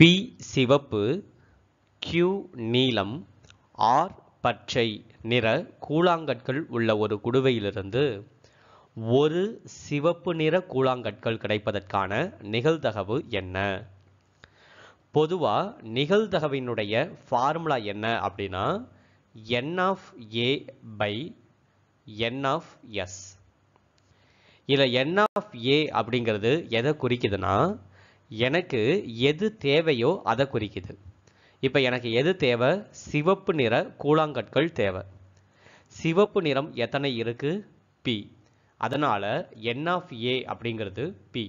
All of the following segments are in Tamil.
பி சிவப்பு க்யூ நீலம் ஆர் பச்சை நிற கூழாங்கற்கள் உள்ள ஒரு குடுவையிலிருந்து ஒரு சிவப்பு நிற கூழாங்கற்கள் கிடைப்பதற்கான நிகழ்தகவு என்ன பொதுவாக நிகழ்தகவினுடைய ஃபார்முலா என்ன அப்படின்னா n of A by n of S இதில் என் ஆஃப் ஏ அப்படிங்கிறது எதை குறிக்குதுன்னா எனக்கு எது தேவையோ அதை குறிக்குது இப்போ எனக்கு எது தேவை சிவப்பு நிற கூழாங்கற்கள் தேவை சிவப்பு நிறம் எத்தனை இருக்குது பி அதனால் என் ஆஃப் ஏ அப்படிங்கிறது பி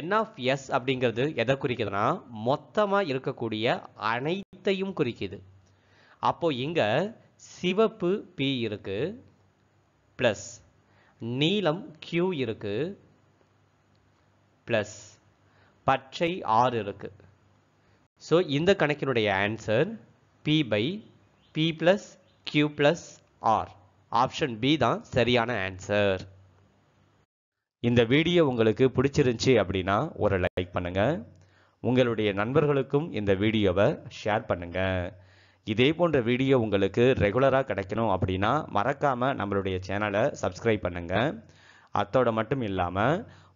என் ஆஃப் எஸ் அப்படிங்கிறது எதை குறிக்குதுன்னா மொத்தமாக இருக்கக்கூடிய அனைத்தையும் குறிக்குது அப்போது இங்கே சிவப்பு பி இருக்குது ப்ளஸ் நீலம் கியூ இருக்குது ப்ளஸ் பச்சை ஆறு இருக்குது ஸோ இந்த கணக்கினுடைய answer P by P plus Q plus R option P தான் சரியான ஆன்சர் இந்த வீடியோ உங்களுக்கு பிடிச்சிருந்துச்சி அப்படின்னா ஒரு லைக் பண்ணுங்கள் உங்களுடைய நண்பர்களுக்கும் இந்த வீடியோவை ஷேர் பண்ணுங்கள் இதே போன்ற வீடியோ உங்களுக்கு ரெகுலராக கிடைக்கணும் அப்படின்னா மறக்காமல் நம்மளுடைய சேனலை சப்ஸ்கிரைப் பண்ணுங்கள் அத்தோட மட்டும் இல்லாமல்